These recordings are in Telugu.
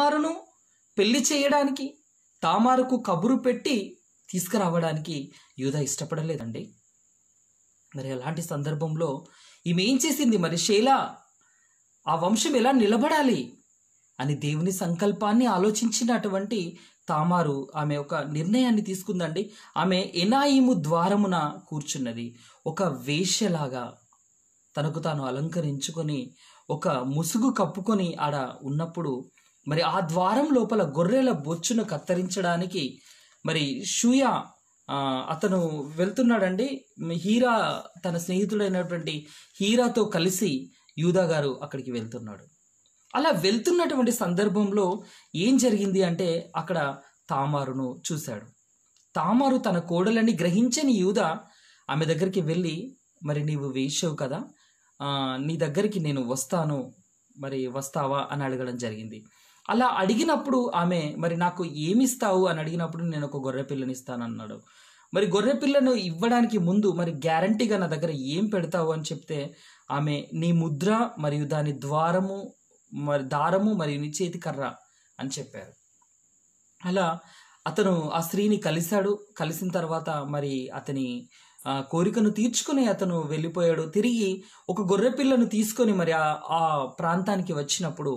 తామారును పెళ్లి చేయడానికి తామారుకు కబురు పెట్టి తీసుకురావడానికి యూధ ఇష్టపడలేదండి మరి అలాంటి సందర్భంలో ఈమె ఏం చేసింది మరి శైల ఆ వంశం ఎలా నిలబడాలి అని దేవుని సంకల్పాన్ని ఆలోచించినటువంటి తామారు ఆమె ఒక నిర్ణయాన్ని తీసుకుందండి ఆమె ఎనాయిము ద్వారమున కూర్చున్నది ఒక వేష్యలాగా తనకు తాను అలంకరించుకొని ఒక ముసుగు కప్పుకొని ఆడ ఉన్నప్పుడు మరి ఆ ద్వారం లోపల గొర్రెల బొచ్చును కత్తిరించడానికి మరి షూయా అతను వెళ్తున్నాడండి హీరా తన స్నేహితుడైనటువంటి హీరాతో కలిసి యూదా గారు అక్కడికి వెళ్తున్నాడు అలా వెళ్తున్నటువంటి సందర్భంలో ఏం జరిగింది అంటే అక్కడ తామారును చూశాడు తామారు తన కోడలని గ్రహించని యూదా ఆమె దగ్గరికి వెళ్ళి మరి నీవు వేసావు కదా నీ దగ్గరికి నేను వస్తాను మరి వస్తావా అని అడగడం జరిగింది అలా అడిగినప్పుడు ఆమె మరి నాకు ఏమిస్తావు అని అడిగినప్పుడు నేను ఒక గొర్రె పిల్లని అన్నాడు మరి గొర్రె పిల్లను ఇవ్వడానికి ముందు మరి గ్యారంటీగా నా దగ్గర ఏం పెడతావు అని చెప్తే ఆమె నీ ముద్ర మరియు దాని ద్వారము మరి దారము మరియు నీ చేతి కర్ర అని చెప్పారు అలా అతను ఆ స్త్రీని కలిశాడు కలిసిన తర్వాత మరి అతని ఆ కోరికను తీర్చుకుని అతను వెళ్ళిపోయాడు తిరిగి ఒక గొర్రె పిల్లను తీసుకొని మరి ఆ ఆ ప్రాంతానికి వచ్చినప్పుడు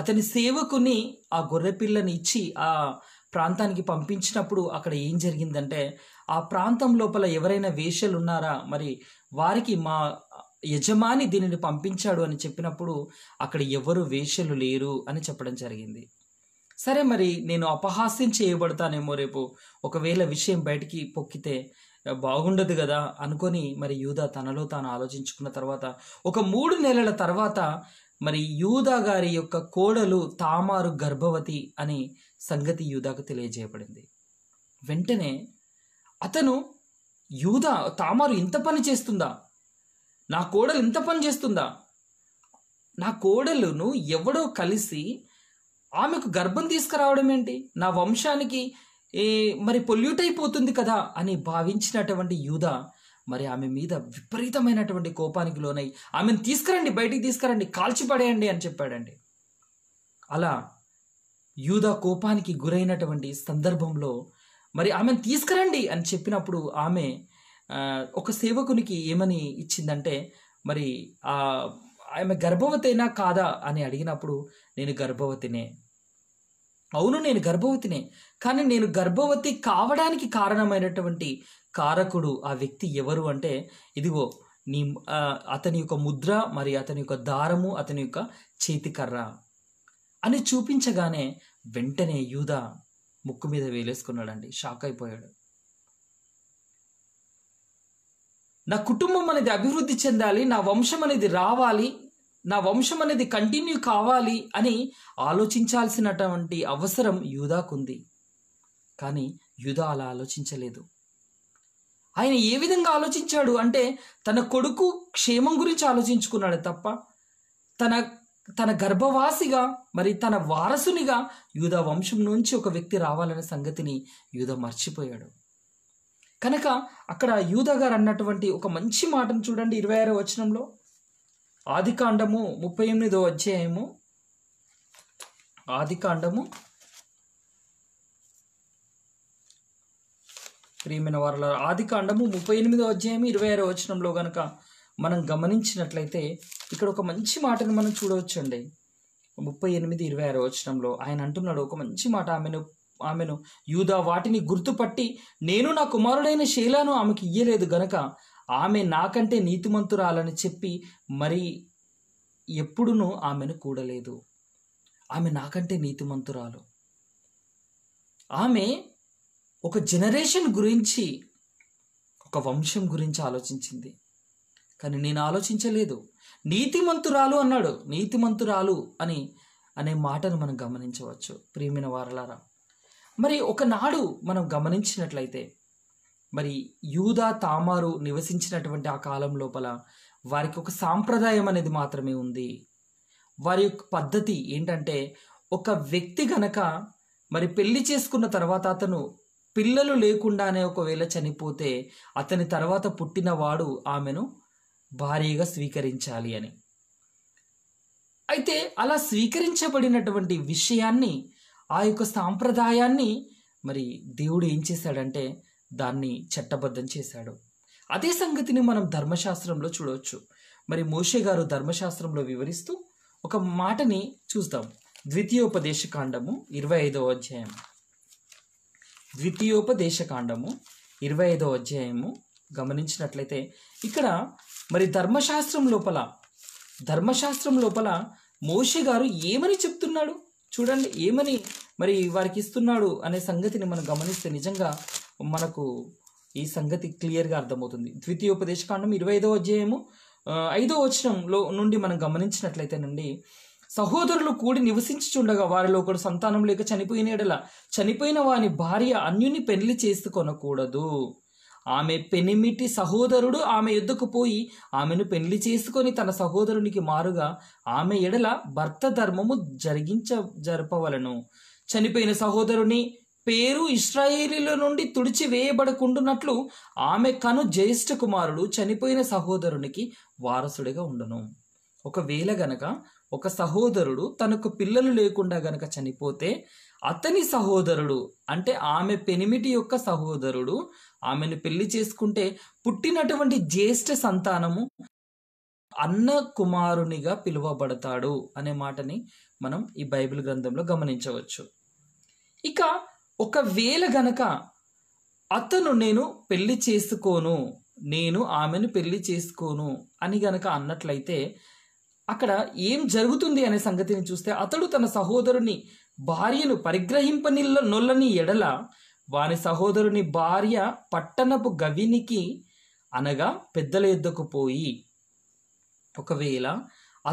అతని సేవకుని ఆ గొర్రె పిల్లని ఇచ్చి ఆ ప్రాంతానికి పంపించినప్పుడు అక్కడ ఏం జరిగిందంటే ఆ ప్రాంతం లోపల ఎవరైనా వేషలు ఉన్నారా మరి వారికి మా యజమాని దీనిని పంపించాడు అని చెప్పినప్పుడు అక్కడ ఎవరు వేషలు లేరు అని చెప్పడం జరిగింది సరే మరి నేను అపహాస్యం చేయబడతానేమో రేపు ఒకవేళ విషయం బయటికి పొక్కితే బాగుండదు కదా అనుకొని మరి యూదా తనలో తాను ఆలోచించుకున్న తర్వాత ఒక మూడు నెలల తర్వాత మరి యూదా గారి యొక్క కోడలు తామారు గర్భవతి అనే సంగతి యూదాకు తెలియజేయబడింది వెంటనే అతను యూదా తామారు ఇంత పని చేస్తుందా నా కోడలు ఇంత పని చేస్తుందా నా కోడలును ఎవడో కలిసి ఆమెకు గర్భం తీసుకురావడం ఏంటి నా వంశానికి ఏ మరి పొల్యూట్ అయిపోతుంది కదా అని భావించినటువంటి యూదా మరి ఆమె మీద విపరీతమైనటువంటి కోపానికి లోనై ఆమెను తీసుకురండి బయటికి తీసుకురండి కాల్చిపడేయండి అని చెప్పాడండి అలా యూదా కోపానికి గురైనటువంటి సందర్భంలో మరి ఆమెను తీసుకురండి అని చెప్పినప్పుడు ఆమె ఒక సేవకునికి ఏమని ఇచ్చిందంటే మరి ఆమె గర్భవతైనా కాదా అని అడిగినప్పుడు నేను గర్భవతినే అవును నేను గర్భవతినే కానీ నేను గర్భవతి కావడానికి కారణమైనటువంటి కారకుడు ఆ వ్యక్తి ఎవరు అంటే ఇదిగో నీ అతని యొక్క ముద్ర మరి అతని యొక్క దారము అతని యొక్క చేతికర్ర అని చూపించగానే వెంటనే యూధ ముక్కు మీద వేలేసుకున్నాడండి షాక్ అయిపోయాడు నా కుటుంబం అనేది అభివృద్ధి చెందాలి నా వంశం అనేది రావాలి నా వంశం అనేది కంటిన్యూ కావాలి అని ఆలోచించాల్సినటువంటి అవసరం యూదాకుంది కానీ యూదా అలా ఆలోచించలేదు ఆయన ఏ విధంగా ఆలోచించాడు అంటే తన కొడుకు క్షేమం గురించి ఆలోచించుకున్నాడు తప్ప తన తన గర్భవాసిగా మరి తన వారసునిగా యూధ వంశం నుంచి ఒక వ్యక్తి రావాలనే సంగతిని యూధ మర్చిపోయాడు కనుక అక్కడ యూధ గారు అన్నటువంటి ఒక మంచి మాటను చూడండి ఇరవై ఆరో వచనంలో ఆదికాండము ముప్పై ఎనిమిదో అధ్యాయము ఆదికాండము ప్రియమైన వారుల ఆదికాండము ముప్పై ఎనిమిదో అధ్యాయం ఇరవై ఆరో వచనంలో గనక మనం గమనించినట్లయితే ఇక్కడ ఒక మంచి మాటను మనం చూడవచ్చండి ముప్పై ఎనిమిది ఇరవై ఆరో వచనంలో ఆయన అంటున్నాడు ఒక మంచి మాట ఆమెను ఆమెను యూదా వాటిని గుర్తుపట్టి నేను నా కుమారుడైన శైలాను ఆమెకి ఇయ్యలేదు గనక ఆమె నాకంటే నీతిమంతురాలని చెప్పి మరి ఎప్పుడునూ ఆమెను కూడలేదు ఆమె నాకంటే నీతిమంతురాలు ఆమె ఒక జనరేషన్ గురించి ఒక వంశం గురించి ఆలోచించింది కానీ నేను ఆలోచించలేదు నీతిమంతురాలు అన్నాడు నీతిమంతురాలు అని అనే మాటను మనం గమనించవచ్చు ప్రియమైన వారలారా మరి ఒకనాడు మనం గమనించినట్లయితే మరి యూదా తామారు నివసించినటువంటి ఆ కాలం లోపల వారికి ఒక సాంప్రదాయం అనేది మాత్రమే ఉంది వారి యొక్క పద్ధతి ఏంటంటే ఒక వ్యక్తి గనక మరి పెళ్లి చేసుకున్న తర్వాత అతను పిల్లలు లేకుండానే ఒకవేళ చనిపోతే అతని తర్వాత పుట్టినవాడు ఆమెను భారీగా స్వీకరించాలి అని అయితే అలా స్వీకరించబడినటువంటి విషయాన్ని ఆ యొక్క సాంప్రదాయాన్ని మరి దేవుడు ఏం చేశాడంటే దాన్ని చట్టబద్ధం చేశాడు అదే సంగతిని మనం ధర్మశాస్త్రంలో చూడవచ్చు మరి మోషే గారు ధర్మశాస్త్రంలో వివరిస్తూ ఒక మాటని చూస్తాం ద్వితీయోపదేశకాండము ఇరవై ఐదవ అధ్యాయం ద్వితీయోపదేశకాండము ఇరవై ఐదవ అధ్యాయము గమనించినట్లయితే ఇక్కడ మరి ధర్మశాస్త్రం లోపల ధర్మశాస్త్రం లోపల మోషే గారు ఏమని చెప్తున్నాడు చూడండి ఏమని మరి వారికి ఇస్తున్నాడు అనే సంగతిని మనం గమనిస్తే నిజంగా మనకు ఈ సంగతి క్లియర్గా అర్థమవుతుంది ద్వితీయ ఉపదేశకాండం ఇరవై ఐదో అధ్యాయము ఐదో వచనంలో నుండి మనం గమనించినట్లయితేనండి సహోదరులు కూడి నివసించుచుండగా వారిలో ఒకడు సంతానం లేక చనిపోయిన ఎడల చనిపోయిన వారి భార్య అన్యుని పెళ్లి చేసుకొనకూడదు ఆమె పెనిమిటి సహోదరుడు ఆమె ఎద్దుకు పోయి ఆమెను పెళ్లి చేసుకొని తన సహోదరునికి మారుగా ఆమె ఎడల భర్త ధర్మము జరిగించ జరపవలను చనిపోయిన సహోదరుని పేరు ఇస్రాయేలీల నుండి వేయబడకుండునట్లు ఆమె కను జ్యేష్ఠ కుమారుడు చనిపోయిన సహోదరునికి వారసుడిగా ఉండను ఒకవేళ గనక ఒక సహోదరుడు తనకు పిల్లలు లేకుండా గనక చనిపోతే అతని సహోదరుడు అంటే ఆమె పెనిమిటి యొక్క సహోదరుడు ఆమెను పెళ్లి చేసుకుంటే పుట్టినటువంటి జ్యేష్ఠ సంతానము అన్న కుమారునిగా పిలువబడతాడు అనే మాటని మనం ఈ బైబిల్ గ్రంథంలో గమనించవచ్చు ఇక ఒకవేళ గనక అతను నేను పెళ్లి చేసుకోను నేను ఆమెను పెళ్లి చేసుకోను అని గనక అన్నట్లయితే అక్కడ ఏం జరుగుతుంది అనే సంగతిని చూస్తే అతడు తన సహోదరుని భార్యను పరిగ్రహింపనిల్ల నొల్లని ఎడల వాని సహోదరుని భార్య పట్టణపు గవినికి అనగా పెద్దల ఎద్దకు పోయి ఒకవేళ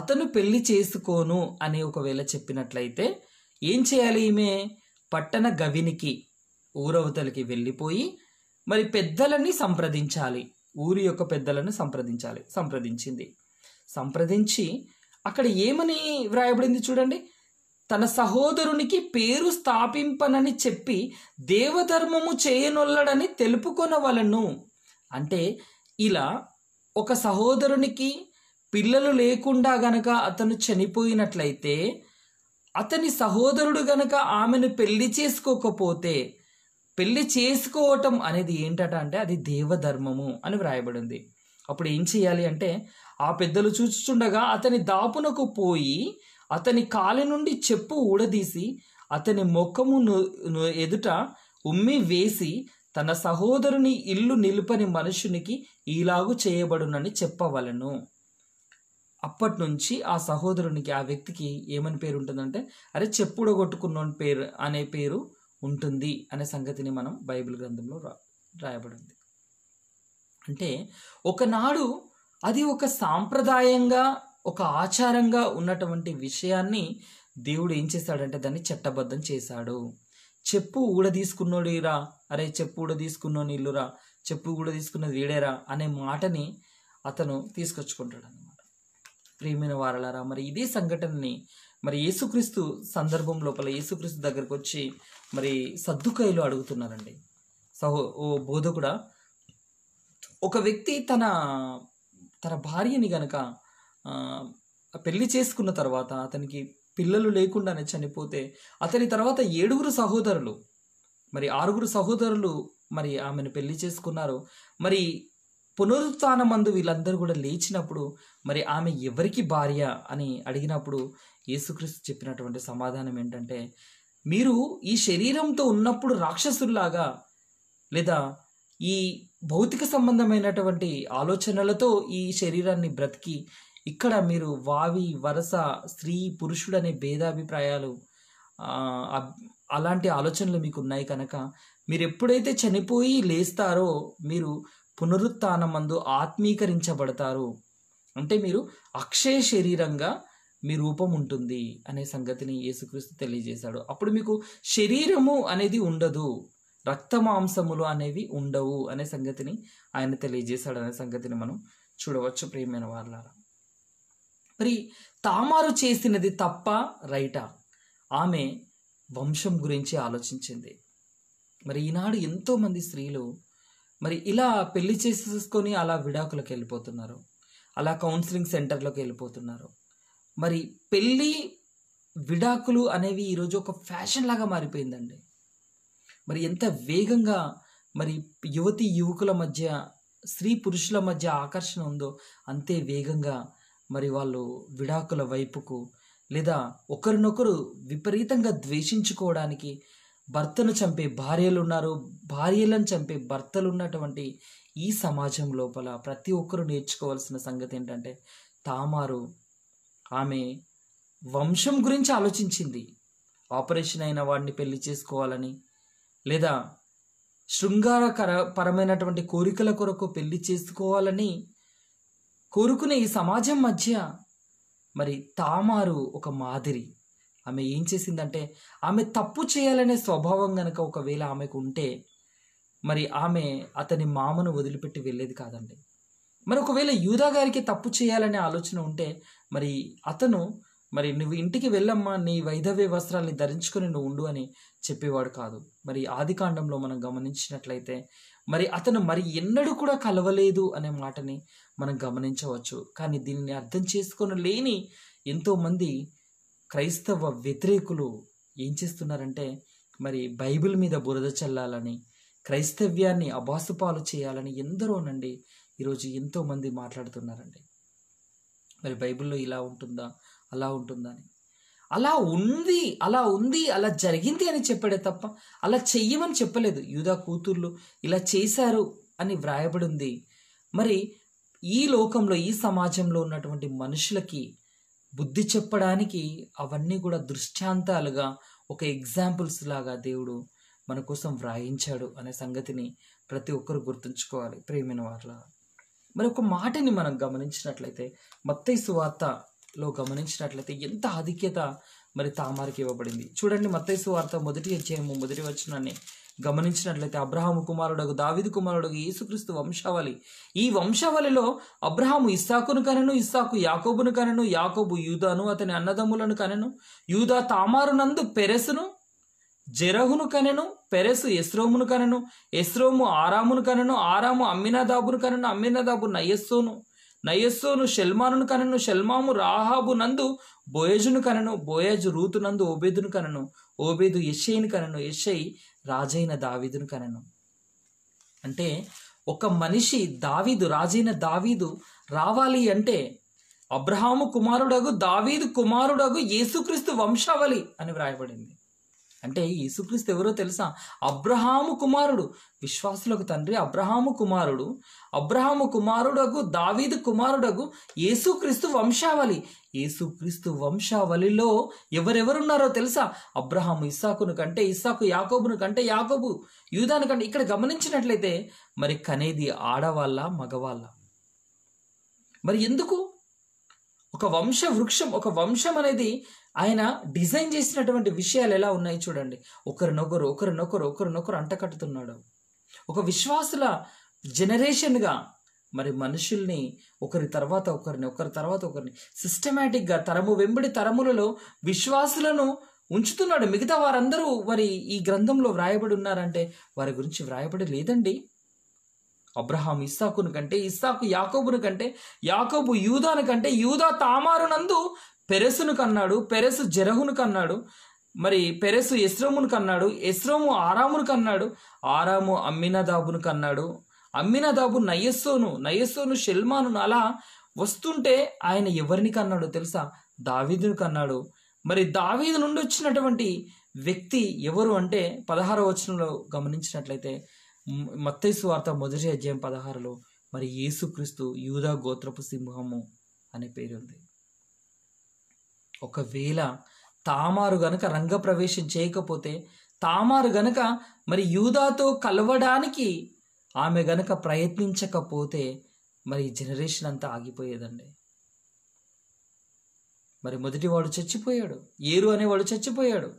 అతను పెళ్లి చేసుకోను అని ఒకవేళ చెప్పినట్లయితే ఏం చేయాలి ఈమె పట్టణ గవినికి ఊరవతలకి వెళ్ళిపోయి మరి పెద్దలని సంప్రదించాలి ఊరి యొక్క పెద్దలను సంప్రదించాలి సంప్రదించింది సంప్రదించి అక్కడ ఏమని వ్రాయబడింది చూడండి తన సహోదరునికి పేరు స్థాపింపనని చెప్పి దేవధర్మము చేయనొల్లడని తెలుపుకొనవలను అంటే ఇలా ఒక సహోదరునికి పిల్లలు లేకుండా గనక అతను చనిపోయినట్లయితే అతని సహోదరుడు గనక ఆమెను పెళ్లి చేసుకోకపోతే పెళ్లి చేసుకోవటం అనేది ఏంటట అంటే అది దేవధర్మము అని వ్రాయబడింది అప్పుడు ఏం చేయాలి అంటే ఆ పెద్దలు చూచుచుండగా అతని దాపునకు పోయి అతని కాలి నుండి చెప్పు ఊడదీసి అతని ముఖము ఎదుట ఉమ్మి వేసి తన సహోదరుని ఇల్లు నిలుపని మనుషునికి ఇలాగు చేయబడునని చెప్పవలను అప్పటి నుంచి ఆ సహోదరునికి ఆ వ్యక్తికి ఏమని పేరు ఉంటుందంటే అరే చెప్పుడగొట్టుకున్నోని పేరు అనే పేరు ఉంటుంది అనే సంగతిని మనం బైబిల్ గ్రంథంలో రా రాయబడింది అంటే ఒకనాడు అది ఒక సాంప్రదాయంగా ఒక ఆచారంగా ఉన్నటువంటి విషయాన్ని దేవుడు ఏం చేశాడంటే దాన్ని చట్టబద్ధం చేశాడు చెప్పు ఊడ తీసుకున్నోడు రా అరే చెప్పు ఊడ తీసుకున్నోని ఇల్లురా చెప్పు కూడా తీసుకున్నది వీడేరా అనే మాటని అతను తీసుకొచ్చుకుంటాడు అన్నమాట ప్రియమైన వారలారా మరి ఇదే సంఘటనని మరి యేసుక్రీస్తు సందర్భం లోపల యేసుక్రీస్తు దగ్గరకు వచ్చి మరి సర్దుకాయలు అడుగుతున్నారండి సహో ఓ బోధకుడా ఒక వ్యక్తి తన తన భార్యని గనక పెళ్లి చేసుకున్న తర్వాత అతనికి పిల్లలు లేకుండానే చనిపోతే అతని తర్వాత ఏడుగురు సహోదరులు మరి ఆరుగురు సహోదరులు మరి ఆమెను పెళ్లి చేసుకున్నారు మరి పునరుత్నమందు వీళ్ళందరూ కూడా లేచినప్పుడు మరి ఆమె ఎవరికి భార్య అని అడిగినప్పుడు యేసుక్రీస్తు చెప్పినటువంటి సమాధానం ఏంటంటే మీరు ఈ శరీరంతో ఉన్నప్పుడు రాక్షసుల్లాగా లేదా ఈ భౌతిక సంబంధమైనటువంటి ఆలోచనలతో ఈ శరీరాన్ని బ్రతికి ఇక్కడ మీరు వావి వరస స్త్రీ పురుషుడు అనే భేదాభిప్రాయాలు అలాంటి ఆలోచనలు మీకు ఉన్నాయి కనుక మీరు ఎప్పుడైతే చనిపోయి లేస్తారో మీరు పునరుత్నమందు ఆత్మీకరించబడతారు అంటే మీరు అక్షయ శరీరంగా మీ రూపం ఉంటుంది అనే సంగతిని యేసుక్రీస్తు తెలియజేశాడు అప్పుడు మీకు శరీరము అనేది ఉండదు రక్త మాంసములు అనేవి ఉండవు అనే సంగతిని ఆయన తెలియజేశాడు అనే సంగతిని మనం చూడవచ్చు ప్రియమైన వాళ్ళ మరి తామారు చేసినది తప్ప రైటా ఆమె వంశం గురించి ఆలోచించింది మరి ఈనాడు ఎంతోమంది స్త్రీలు మరి ఇలా పెళ్లి చేసేసుకొని అలా విడాకులకు వెళ్ళిపోతున్నారు అలా కౌన్సిలింగ్ సెంటర్లోకి వెళ్ళిపోతున్నారు మరి పెళ్ళి విడాకులు అనేవి ఈరోజు ఒక ఫ్యాషన్ లాగా మారిపోయిందండి మరి ఎంత వేగంగా మరి యువతి యువకుల మధ్య స్త్రీ పురుషుల మధ్య ఆకర్షణ ఉందో అంతే వేగంగా మరి వాళ్ళు విడాకుల వైపుకు లేదా ఒకరినొకరు విపరీతంగా ద్వేషించుకోవడానికి భర్తను చంపే భార్యలు ఉన్నారు భార్యలను చంపే భర్తలు ఉన్నటువంటి ఈ సమాజం లోపల ప్రతి ఒక్కరూ నేర్చుకోవాల్సిన సంగతి ఏంటంటే తామారు ఆమె వంశం గురించి ఆలోచించింది ఆపరేషన్ అయిన వాడిని పెళ్లి చేసుకోవాలని లేదా శృంగారకర పరమైనటువంటి కోరికల కొరకు పెళ్లి చేసుకోవాలని కోరుకునే ఈ సమాజం మధ్య మరి తామారు ఒక మాదిరి ఆమె ఏం చేసిందంటే ఆమె తప్పు చేయాలనే స్వభావం కనుక ఒకవేళ ఆమెకు ఉంటే మరి ఆమె అతని మామను వదిలిపెట్టి వెళ్ళేది కాదండి మరి ఒకవేళ యూదా గారికి తప్పు చేయాలనే ఆలోచన ఉంటే మరి అతను మరి నువ్వు ఇంటికి వెళ్ళమ్మా నీ వైధవ్య వస్త్రాల్ని ధరించుకుని నువ్వు ఉండు అని చెప్పేవాడు కాదు మరి ఆది కాండంలో మనం గమనించినట్లయితే మరి అతను మరి ఎన్నడూ కూడా కలవలేదు అనే మాటని మనం గమనించవచ్చు కానీ దీనిని అర్థం చేసుకొని లేని ఎంతోమంది క్రైస్తవ వ్యతిరేకులు ఏం చేస్తున్నారంటే మరి బైబిల్ మీద బురద చల్లాలని క్రైస్తవ్యాన్ని అబాసుపాలు చేయాలని ఎందరోనండి ఈరోజు ఎంతోమంది మాట్లాడుతున్నారండి మరి బైబిల్లో ఇలా ఉంటుందా అలా ఉంటుందా అని అలా ఉంది అలా ఉంది అలా జరిగింది అని చెప్పాడే తప్ప అలా చెయ్యమని చెప్పలేదు యూదా కూతుర్లు ఇలా చేశారు అని వ్రాయబడింది మరి ఈ లోకంలో ఈ సమాజంలో ఉన్నటువంటి మనుషులకి బుద్ధి చెప్పడానికి అవన్నీ కూడా దృష్టాంతాలుగా ఒక ఎగ్జాంపుల్స్ లాగా దేవుడు మన కోసం వ్రాయించాడు అనే సంగతిని ప్రతి ఒక్కరు గుర్తుంచుకోవాలి ప్రేమైన వాళ్ళ మరి ఒక మాటని మనం గమనించినట్లయితే మత్తయి సువార్తలో గమనించినట్లయితే ఎంత ఆధిక్యత మరి తామారికి ఇవ్వబడింది చూడండి మత్తైసు సువార్త మొదటి అధ్యాయము మొదటి వచ్చినాన్ని గమనించినట్లయితే అబ్రహాము కుమారుడు దావిదు కుమారుడు యేసుక్రీస్తు వంశావళి ఈ వంశావళిలో అబ్రహాము ఇస్సాకును కనెను ఇస్సాకు యాకోబును కనెను యాకోబు యూదాను అతని అన్నదమ్ములను కనెను యూదా తామారునందు పెరెసును జెరహును కనెను పెరెసు ఎస్రోమును కనెను ఎస్రోము ఆరామును కనెను ఆరాము అమ్మినాదాబును కనెను అమ్మినాదాబు నయస్సోను నయస్సును షెల్మాను కనెను షెల్మాము రాహాబు నందు బోయజును కనెను బోయజు రూతు నందు ఓబేదును కనెను ఓబేదు యషయిని కనను యషయి రాజైన దావీదును కనను అంటే ఒక మనిషి దావీదు రాజైన దావీదు రావాలి అంటే అబ్రహాము కుమారుడగు దావీదు కుమారుడగు యేసుక్రీస్తు వంశావళి అని వ్రాయబడింది అంటే యేసుక్రీస్తు ఎవరో తెలుసా అబ్రహాము కుమారుడు విశ్వాసులకు తండ్రి అబ్రహాము కుమారుడు అబ్రహాము కుమారుడగు దావీదు కుమారుడగు యేసుక్రీస్తు వంశావళి యేసుక్రీస్తు వంశావళిలో ఎవరెవరున్నారో తెలుసా అబ్రహాము ఇస్సాకును కంటే ఇస్సాకు యాకోబును కంటే యాకోబు యూదాను కంటే ఇక్కడ గమనించినట్లయితే మరి కనేది ఆడవాళ్ళ మగవాళ్ళ మరి ఎందుకు ఒక వంశ వృక్షం ఒక వంశం అనేది ఆయన డిజైన్ చేసినటువంటి విషయాలు ఎలా ఉన్నాయి చూడండి ఒకరినొకరు ఒకరినొకరు ఒకరినొకరు అంటకట్టుతున్నాడు ఒక విశ్వాసుల జనరేషన్గా మరి మనుషుల్ని ఒకరి తర్వాత ఒకరిని ఒకరి తర్వాత ఒకరిని సిస్టమేటిక్గా తరము వెంబడి తరములలో విశ్వాసులను ఉంచుతున్నాడు మిగతా వారందరూ మరి ఈ గ్రంథంలో వ్రాయబడి ఉన్నారంటే వారి గురించి వ్రాయబడి లేదండి అబ్రహాం ఇస్సాకును కంటే ఇస్సాకు యాకోబును కంటే యాకోబు యూదాను కంటే యూదా తామారునందు పెరెస్సును కన్నాడు పెరెస్సు జరహును కన్నాడు మరి పెరెస్సు ఎస్రోమును కన్నాడు ఎస్రోము ఆరామును కన్నాడు ఆరాము అమ్మినదాబును కన్నాడు అమ్మినదాబు నయస్సును నయస్సును షెల్మాను అలా వస్తుంటే ఆయన ఎవరిని కన్నాడు తెలుసా దావీదును కన్నాడు మరి దావీదు నుండి వచ్చినటువంటి వ్యక్తి ఎవరు అంటే పదహార వచనంలో గమనించినట్లయితే మత్తైసు వార్త మొదటి అధ్యాయం పదహారులో మరి యేసుక్రీస్తు యూదా గోత్రపు సింహము అనే పేరు ఉంది ఒకవేళ తామారు గనక రంగప్రవేశం చేయకపోతే తామారు గనక మరి యూదాతో కలవడానికి ఆమె గనక ప్రయత్నించకపోతే మరి జనరేషన్ అంతా ఆగిపోయేదండి మరి మొదటివాడు చచ్చిపోయాడు ఏరు అనేవాడు చచ్చిపోయాడు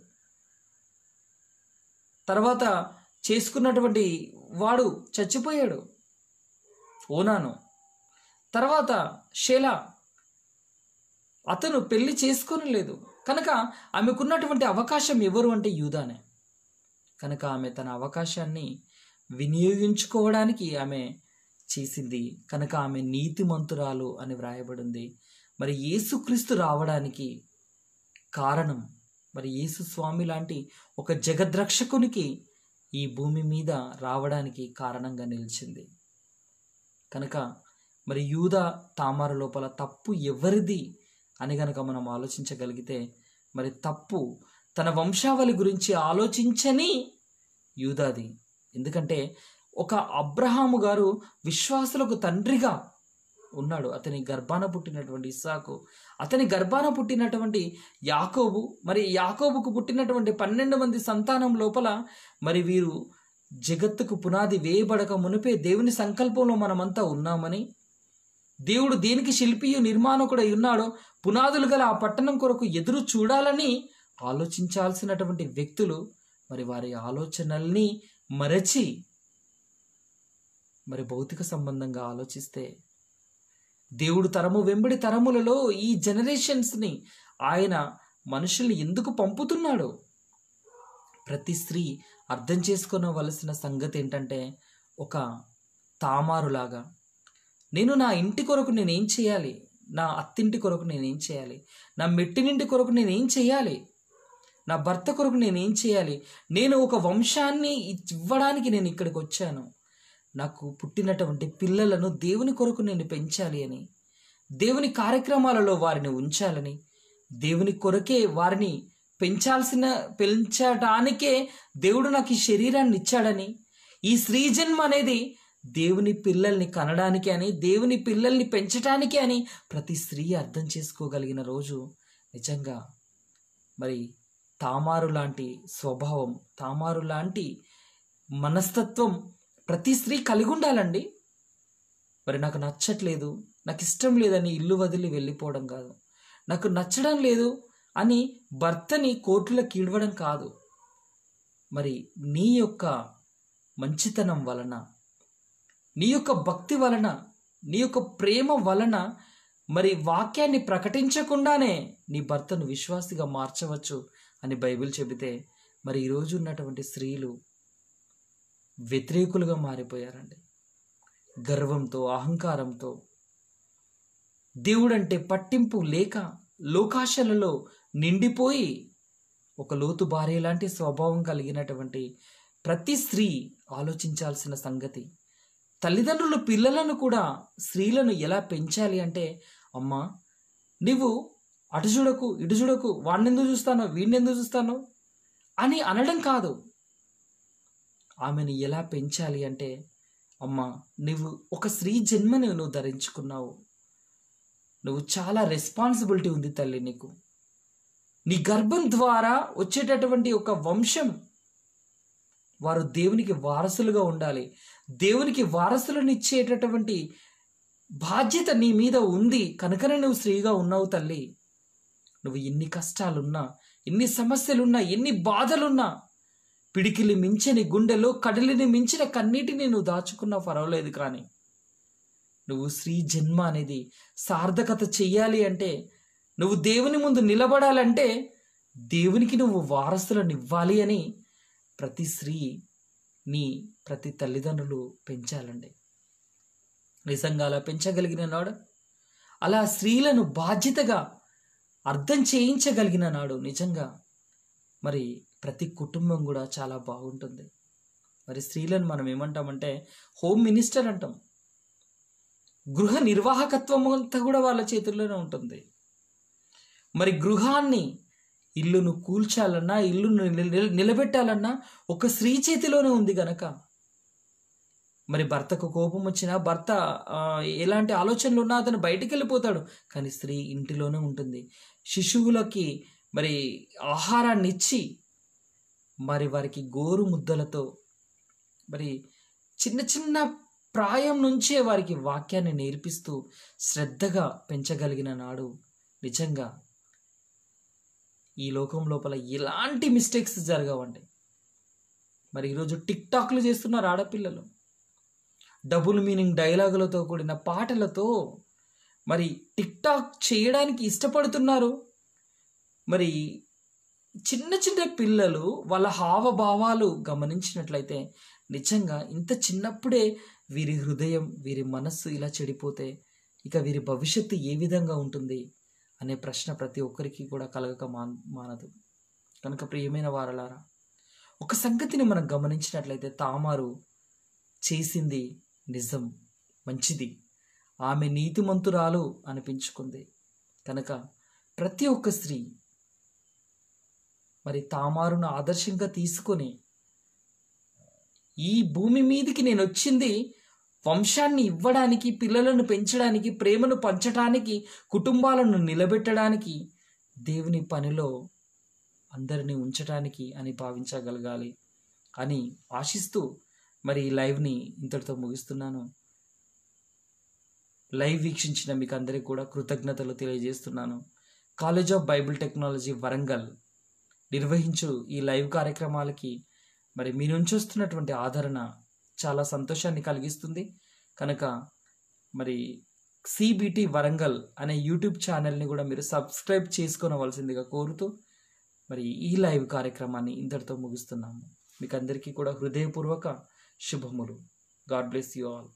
తర్వాత చేసుకున్నటువంటి వాడు చచ్చిపోయాడు ఓనాను తర్వాత షేలా అతను పెళ్లి చేసుకొని లేదు కనుక ఆమెకున్నటువంటి అవకాశం ఎవరు అంటే యూదానే కనుక ఆమె తన అవకాశాన్ని వినియోగించుకోవడానికి ఆమె చేసింది కనుక ఆమె నీతి మంతురాలు అని వ్రాయబడింది మరి యేసుక్రీస్తు రావడానికి కారణం మరి యేసు స్వామి లాంటి ఒక జగద్రక్షకునికి ఈ భూమి మీద రావడానికి కారణంగా నిలిచింది కనుక మరి యూద తామర లోపల తప్పు ఎవరిది అని గనక మనం ఆలోచించగలిగితే మరి తప్పు తన వంశావళి గురించి ఆలోచించని యూదాది ఎందుకంటే ఒక అబ్రహాము గారు విశ్వాసులకు తండ్రిగా ఉన్నాడు అతని గర్భాన పుట్టినటువంటి ఇస్సాకు అతని గర్భాన పుట్టినటువంటి యాకోబు మరి యాకోబుకు పుట్టినటువంటి పన్నెండు మంది సంతానం లోపల మరి వీరు జగత్తుకు పునాది వేయబడక మునిపే దేవుని సంకల్పంలో మనమంతా ఉన్నామని దేవుడు దేనికి శిల్పియు నిర్మాణకుడై ఉన్నాడో పునాదులు గల ఆ పట్టణం కొరకు ఎదురు చూడాలని ఆలోచించాల్సినటువంటి వ్యక్తులు మరి వారి ఆలోచనల్ని మరచి మరి భౌతిక సంబంధంగా ఆలోచిస్తే దేవుడు తరము వెంబడి తరములలో ఈ జనరేషన్స్ని ఆయన మనుషుల్ని ఎందుకు పంపుతున్నాడు ప్రతి స్త్రీ అర్థం చేసుకునవలసిన సంగతి ఏంటంటే ఒక తామారులాగా నేను నా ఇంటి కొరకు నేనేం చేయాలి నా అత్తింటి కొరకు నేనేం చేయాలి నా మెట్టినింటి కొరకు నేనేం చేయాలి నా భర్త కొరకు నేనేం చేయాలి నేను ఒక వంశాన్ని ఇవ్వడానికి నేను ఇక్కడికి వచ్చాను నాకు పుట్టినటువంటి పిల్లలను దేవుని కొరకు నేను పెంచాలి అని దేవుని కార్యక్రమాలలో వారిని ఉంచాలని దేవుని కొరకే వారిని పెంచాల్సిన పెంచడానికే దేవుడు నాకు ఈ శరీరాన్ని ఇచ్చాడని ఈ శ్రీజన్మ అనేది దేవుని పిల్లల్ని కనడానికి అని దేవుని పిల్లల్ని పెంచడానికి అని ప్రతి స్త్రీ అర్థం చేసుకోగలిగిన రోజు నిజంగా మరి తామారు లాంటి స్వభావం తామారు లాంటి మనస్తత్వం ప్రతి స్త్రీ కలిగి ఉండాలండి మరి నాకు నచ్చట్లేదు నాకు ఇష్టం లేదని ఇల్లు వదిలి వెళ్ళిపోవడం కాదు నాకు నచ్చడం లేదు అని భర్తని కోర్టులో కీడవడం కాదు మరి నీ యొక్క మంచితనం వలన నీ యొక్క భక్తి వలన నీ యొక్క ప్రేమ వలన మరి వాక్యాన్ని ప్రకటించకుండానే నీ భర్తను విశ్వాసిగా మార్చవచ్చు అని బైబిల్ చెబితే మరి ఈరోజు ఉన్నటువంటి స్త్రీలు వ్యతిరేకులుగా మారిపోయారండి గర్వంతో అహంకారంతో దేవుడంటే పట్టింపు లేక లోకాశలలో నిండిపోయి ఒక లోతు భార్య లాంటి స్వభావం కలిగినటువంటి ప్రతి స్త్రీ ఆలోచించాల్సిన సంగతి తల్లిదండ్రులు పిల్లలను కూడా స్త్రీలను ఎలా పెంచాలి అంటే అమ్మ నీవు అటు చూడకు ఇటు చూడకు వాడిని ఎందుకు చూస్తానో వీడిని ఎందుకు చూస్తానో అని అనడం కాదు ఆమెను ఎలా పెంచాలి అంటే అమ్మ నువ్వు ఒక స్త్రీ జన్మని నువ్వు ధరించుకున్నావు నువ్వు చాలా రెస్పాన్సిబిలిటీ ఉంది తల్లి నీకు నీ గర్భం ద్వారా వచ్చేటటువంటి ఒక వంశం వారు దేవునికి వారసులుగా ఉండాలి దేవునికి వారసులనిచ్చేటటువంటి బాధ్యత నీ మీద ఉంది కనుకనే నువ్వు స్త్రీగా ఉన్నావు తల్లి నువ్వు ఎన్ని కష్టాలున్నా ఎన్ని సమస్యలున్నా ఎన్ని బాధలున్నా పిడికిలి మించని గుండెలో కడలిని మించిన కన్నీటిని నువ్వు దాచుకున్నా పర్వాలేదు కానీ నువ్వు స్త్రీ జన్మ అనేది సార్థకత చెయ్యాలి అంటే నువ్వు దేవుని ముందు నిలబడాలంటే దేవునికి నువ్వు వారసులను ఇవ్వాలి అని ప్రతి స్త్రీ మీ ప్రతి తల్లిదండ్రులు పెంచాలండి నిజంగా అలా పెంచగలిగిన నాడు అలా స్త్రీలను బాధ్యతగా అర్థం చేయించగలిగిన నాడు నిజంగా మరి ప్రతి కుటుంబం కూడా చాలా బాగుంటుంది మరి స్త్రీలను మనం ఏమంటామంటే హోమ్ మినిస్టర్ అంటాం గృహ నిర్వాహకత్వం అంతా కూడా వాళ్ళ చేతుల్లోనే ఉంటుంది మరి గృహాన్ని ఇల్లును కూల్చాలన్నా ఇల్లును నిలబెట్టాలన్నా ఒక స్త్రీ చేతిలోనే ఉంది గనక మరి భర్తకు కోపం వచ్చినా భర్త ఎలాంటి ఆలోచనలు ఉన్నా అతను బయటికి వెళ్ళిపోతాడు కానీ స్త్రీ ఇంటిలోనే ఉంటుంది శిశువులకి మరి ఆహారాన్ని ఇచ్చి మరి వారికి గోరు ముద్దలతో మరి చిన్న చిన్న ప్రాయం నుంచే వారికి వాక్యాన్ని నేర్పిస్తూ శ్రద్ధగా పెంచగలిగిన నాడు నిజంగా ఈ లోకం లోపల ఎలాంటి మిస్టేక్స్ జరగవండి మరి ఈరోజు టిక్ టాక్లు చేస్తున్నారు ఆడపిల్లలు డబుల్ మీనింగ్ డైలాగులతో కూడిన పాటలతో మరి టిక్ టాక్ చేయడానికి ఇష్టపడుతున్నారు మరి చిన్న చిన్న పిల్లలు వాళ్ళ హావభావాలు గమనించినట్లయితే నిజంగా ఇంత చిన్నప్పుడే వీరి హృదయం వీరి మనస్సు ఇలా చెడిపోతే ఇక వీరి భవిష్యత్తు ఏ విధంగా ఉంటుంది అనే ప్రశ్న ప్రతి ఒక్కరికి కూడా కలగక మానదు కనుక ప్రియమైన వారలారా ఒక సంగతిని మనం గమనించినట్లయితే తామారు చేసింది నిజం మంచిది ఆమె నీతిమంతురాలు అనిపించుకుంది కనుక ప్రతి ఒక్క స్త్రీ మరి తామారును ఆదర్శంగా తీసుకొని ఈ భూమి మీదకి నేను వచ్చింది వంశాన్ని ఇవ్వడానికి పిల్లలను పెంచడానికి ప్రేమను పంచడానికి కుటుంబాలను నిలబెట్టడానికి దేవుని పనిలో అందరినీ ఉంచడానికి అని భావించగలగాలి అని ఆశిస్తూ మరి ఈ లైవ్ని ఇంతటితో ముగిస్తున్నాను లైవ్ వీక్షించిన మీకు అందరికీ కూడా కృతజ్ఞతలు తెలియజేస్తున్నాను college of Bible technology Warangal నిర్వహించు ఈ లైవ్ కార్యక్రమాలకి మరి మీ నుంచి వస్తున్నటువంటి ఆదరణ చాలా సంతోషాన్ని కలిగిస్తుంది కనుక మరి సిబిటి వరంగల్ అనే యూట్యూబ్ ఛానల్ని కూడా మీరు సబ్స్క్రైబ్ చేసుకోనవలసిందిగా కోరుతూ మరి ఈ లైవ్ కార్యక్రమాన్ని ఇంతటితో ముగిస్తున్నాము మీకు అందరికీ కూడా హృదయపూర్వక శుభములు గాడ్ బ్లెస్ యూ ఆల్